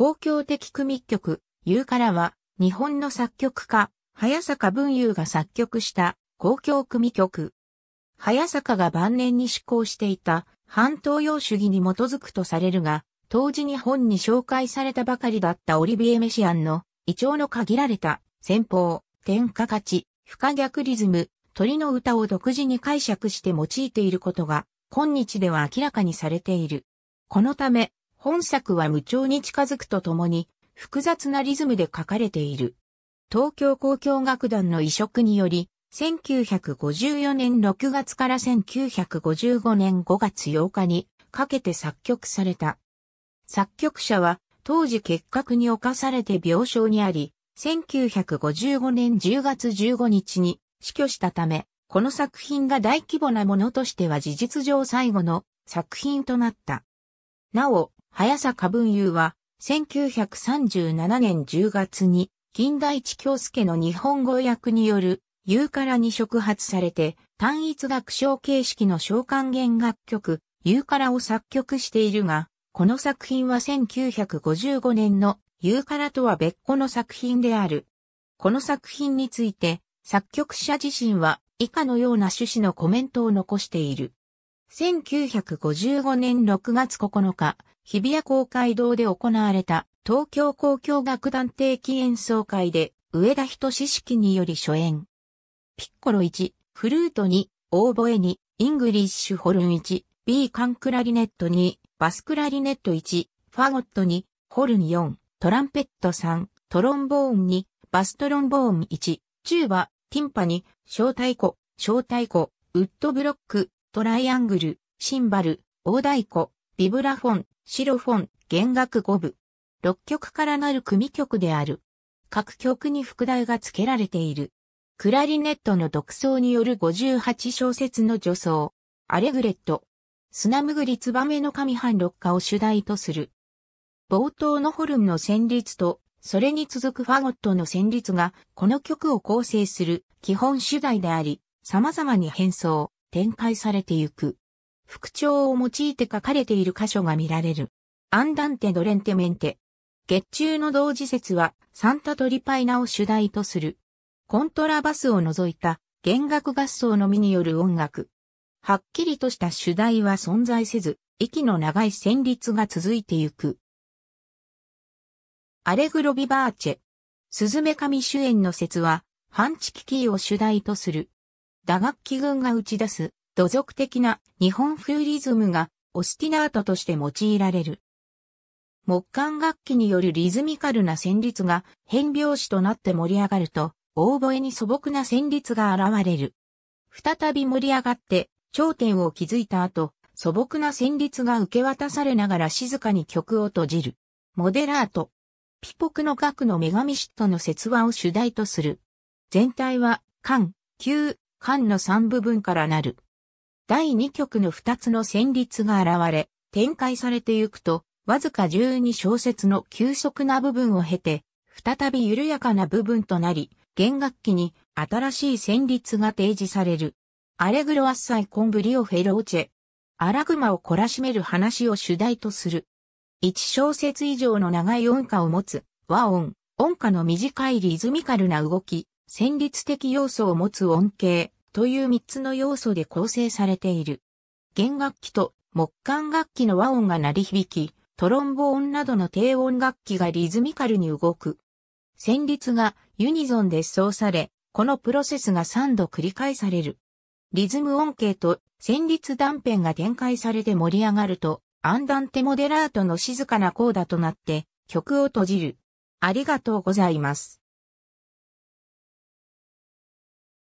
公共的組曲、言うからは、日本の作曲家、早坂文雄が作曲した公共組曲。早坂が晩年に施行していた半東洋主義に基づくとされるが、当時日本に紹介されたばかりだったオリビエ・メシアンの、胃腸の限られた、先方、天下勝ち、不可逆リズム、鳥の歌を独自に解釈して用いていることが、今日では明らかにされている。このため、本作は無調に近づくとともに、複雑なリズムで書かれている。東京交響楽団の移植により、1954年6月から1955年5月8日にかけて作曲された。作曲者は当時結核に侵されて病床にあり、1955年10月15日に死去したため、この作品が大規模なものとしては事実上最後の作品となった。なお、早坂文雄は、1937年10月に、近代地京介の日本語訳による、ユからに触発されて、単一楽章形式の小喚弦楽曲、ユからを作曲しているが、この作品は1955年のユからとは別個の作品である。この作品について、作曲者自身は以下のような趣旨のコメントを残している。1955年6月9日、日比谷公会堂で行われた東京交響楽団定期演奏会で上田人志式により初演。ピッコロ1、フルート2、オーボエ2、イングリッシュホルン1、B ンクラリネット2、バスクラリネット1、ファゴット2、ホルン4、トランペット3、トロンボーン2、バストロンボーン1、チューバ、ティンパニ、小太鼓、小太鼓、ウッドブロック、トライアングル、シンバル、大太鼓、ビブラフォン、白フォン、弦楽五部。6曲からなる組曲である。各曲に副題が付けられている。クラリネットの独奏による58小節の助奏。アレグレット。砂ムグりツバメの神半六歌を主題とする。冒頭のホルムの旋律と、それに続くファゴットの旋律が、この曲を構成する基本主題であり、様々に変装、展開されてゆく。副長を用いて書かれている箇所が見られる。アンダンテドレンテメンテ。月中の同時説はサンタトリパイナを主題とする。コントラバスを除いた弦楽合奏のみによる音楽。はっきりとした主題は存在せず、息の長い旋律が続いてゆく。アレグロビバーチェ。スズメ神主演の説は、ハンチキキーを主題とする。打楽器群が打ち出す土俗的な日本風リズムがオスティナートとして用いられる。木管楽器によるリズミカルな旋律が変拍子となって盛り上がると、オーボエに素朴な旋律が現れる。再び盛り上がって頂点を築いた後、素朴な旋律が受け渡されながら静かに曲を閉じる。モデラート。ピポクの楽の女神シットの説話を主題とする。全体は、間、旧間の3部分からなる。第2局の2つの旋律が現れ、展開されてゆくと、わずか12小節の急速な部分を経て、再び緩やかな部分となり、弦楽器に新しい旋律が提示される。アレグロアッサイコンブリオフェローチェ。アラグマを懲らしめる話を主題とする。1小節以上の長い音歌を持つ、和音、音歌の短いリズミカルな動き、旋律的要素を持つ音形、という3つの要素で構成されている。弦楽器と木管楽器の和音が鳴り響き、トロンボーンなどの低音楽器がリズミカルに動く。旋律がユニゾンで奏され、このプロセスが3度繰り返される。リズム音形と旋律断片が展開されて盛り上がると、アンダンテモデラートの静かなコーダとなって曲を閉じる。ありがとうございます。